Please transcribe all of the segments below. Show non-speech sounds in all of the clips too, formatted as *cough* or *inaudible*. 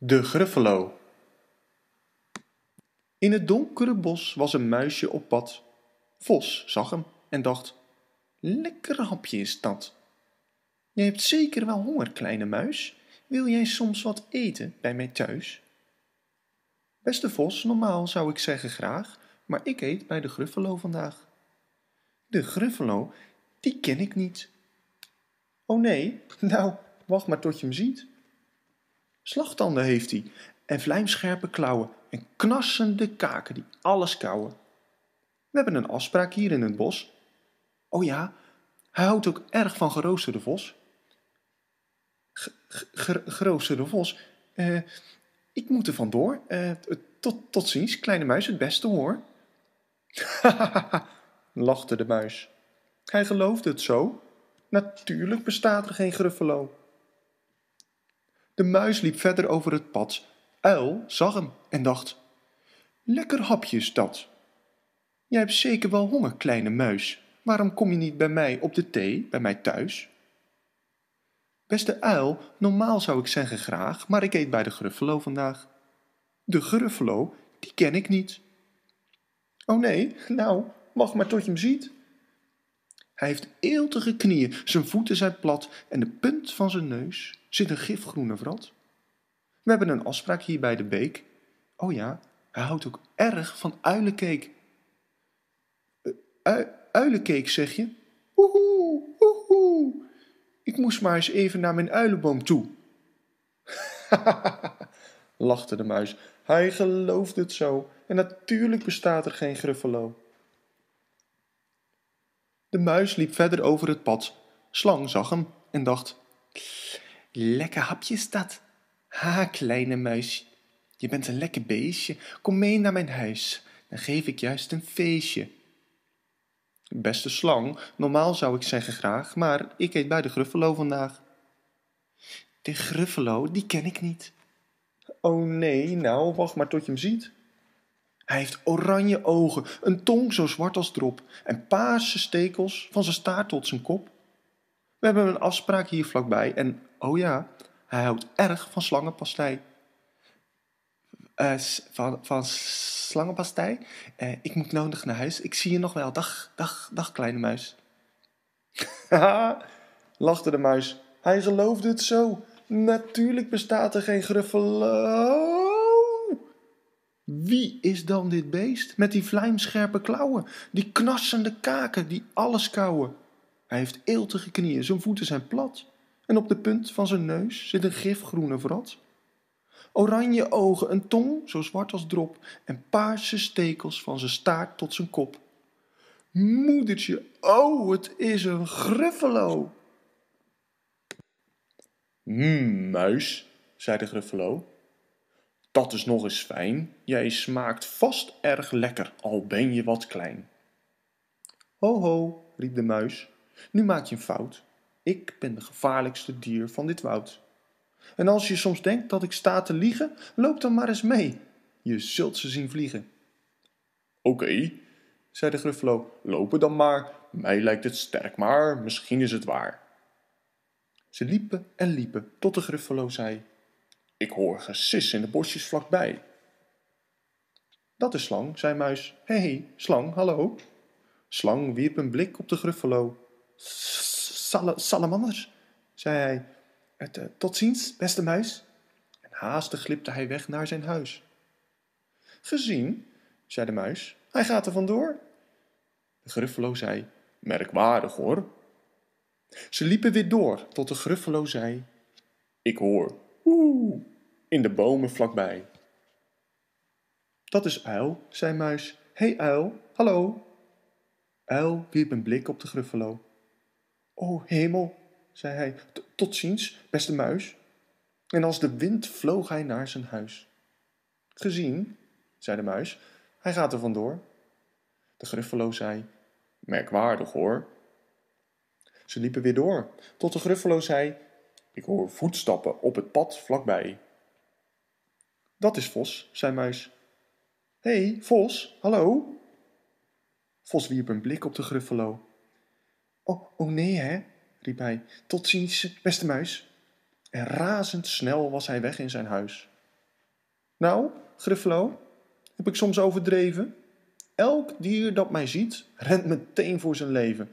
De Gruffalo. In het donkere bos was een muisje op pad. Vos zag hem en dacht: Lekker hapje is dat. Je hebt zeker wel honger, kleine muis. Wil jij soms wat eten bij mij thuis? Beste vos, normaal zou ik zeggen graag, maar ik eet bij de Gruffalo vandaag. De Gruffalo, die ken ik niet. Oh nee, *laughs* nou, wacht maar tot je hem ziet. Slachtanden heeft hij en vlijmscherpe klauwen en knassende kaken die alles kauwen. We hebben een afspraak hier in het bos. Oh ja, hij houdt ook erg van geroosterde vos. geroosterde vos? Eh, ik moet er vandoor. Eh, tot, tot ziens, kleine muis, het beste hoor. *laughs* lachte de muis. Hij geloofde het zo. Natuurlijk bestaat er geen gruffelo. De muis liep verder over het pad. Uil zag hem en dacht: Lekker hapje is dat. Jij hebt zeker wel honger, kleine muis. Waarom kom je niet bij mij op de thee, bij mij thuis? Beste uil, normaal zou ik zeggen graag, maar ik eet bij de Gruffalo vandaag. De Gruffalo, die ken ik niet. Oh nee, nou, wacht maar tot je hem ziet. Hij heeft eeltige knieën, zijn voeten zijn plat en de punt van zijn neus zit een gifgroene vrat. We hebben een afspraak hier bij de beek. Oh ja, hij houdt ook erg van uilencake. Uilenkeek eh, uilencake, zeg je? Woehoe, woehoe. Ik moest maar eens even naar mijn uilenboom toe. *laughs* lachte de muis. Hij gelooft het zo. En natuurlijk bestaat er geen gruffalo. De muis liep verder over het pad. Slang zag hem en dacht: Lekker hapje is dat. Ha, kleine muis, je bent een lekker beestje. Kom mee naar mijn huis, dan geef ik juist een feestje. Beste slang, normaal zou ik zeggen graag, maar ik eet bij de Gruffalo vandaag. De Gruffalo, die ken ik niet. Oh nee, nou, wacht maar tot je hem ziet. Hij heeft oranje ogen, een tong zo zwart als drop en paarse stekels van zijn staart tot zijn kop. We hebben een afspraak hier vlakbij en, oh ja, hij houdt erg van slangenpastei. Eh, van, van slangenpastei? Eh, ik moet nodig naar huis. Ik zie je nog wel. Dag, dag, dag, kleine muis. Haha, *laughs* lachte de muis. Hij geloofde het zo. Natuurlijk bestaat er geen gruffel. Wie is dan dit beest met die vlijmscherpe klauwen, die knassende kaken die alles kauwen? Hij heeft eeltige knieën, zijn voeten zijn plat en op de punt van zijn neus zit een gifgroene vrat. Oranje ogen, een tong zo zwart als drop en paarse stekels van zijn staart tot zijn kop. Moedertje, oh, het is een gruffelo. Mmm, muis, zei de gruffelo dat is nog eens fijn, jij smaakt vast erg lekker, al ben je wat klein. Ho ho, riep de muis, nu maak je een fout. Ik ben de gevaarlijkste dier van dit woud. En als je soms denkt dat ik sta te liegen, loop dan maar eens mee. Je zult ze zien vliegen. Oké, zei de gruffalo, lopen dan maar. Mij lijkt het sterk, maar misschien is het waar. Ze liepen en liepen tot de gruffelo zei: ik hoor gesis in de bosjes vlakbij. Dat is slang, zei muis. Hé, hey, slang, hallo. Slang wierp een blik op de gruffelo. salamanders, zei hij. Het, eh, tot ziens, beste muis. En haastig glipte hij weg naar zijn huis. Gezien, zei de muis. Hij gaat er vandoor. De gruffelo zei, merkwaardig hoor. Ze liepen weer door tot de gruffelo zei, ik hoor, oeh in de bomen vlakbij. Dat is Uil, zei Muis. Hé hey, Uil, hallo. Uil wierp een blik op de gruffelo. O oh, hemel, zei hij, tot ziens, beste muis. En als de wind vloog hij naar zijn huis. Gezien, zei de muis, hij gaat er vandoor. De gruffelo zei, merkwaardig hoor. Ze liepen weer door, tot de gruffelo zei, ik hoor voetstappen op het pad vlakbij. Dat is Vos, zei Muis. Hé, hey, Vos, hallo? Vos wierp een blik op de Gruffalo. Oh, oh nee, hè, riep hij. Tot ziens, beste muis. En razendsnel was hij weg in zijn huis. Nou, gruffelo, heb ik soms overdreven? Elk dier dat mij ziet, rent meteen voor zijn leven.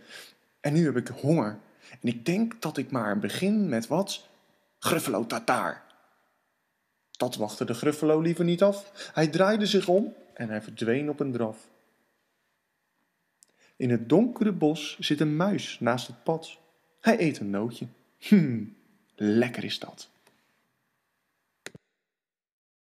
En nu heb ik honger. En ik denk dat ik maar begin met wat? Gruffalo tataar. Dat wachtte de gruffelo liever niet af. Hij draaide zich om en hij verdween op een draf. In het donkere bos zit een muis naast het pad. Hij eet een nootje. Hm, lekker is dat.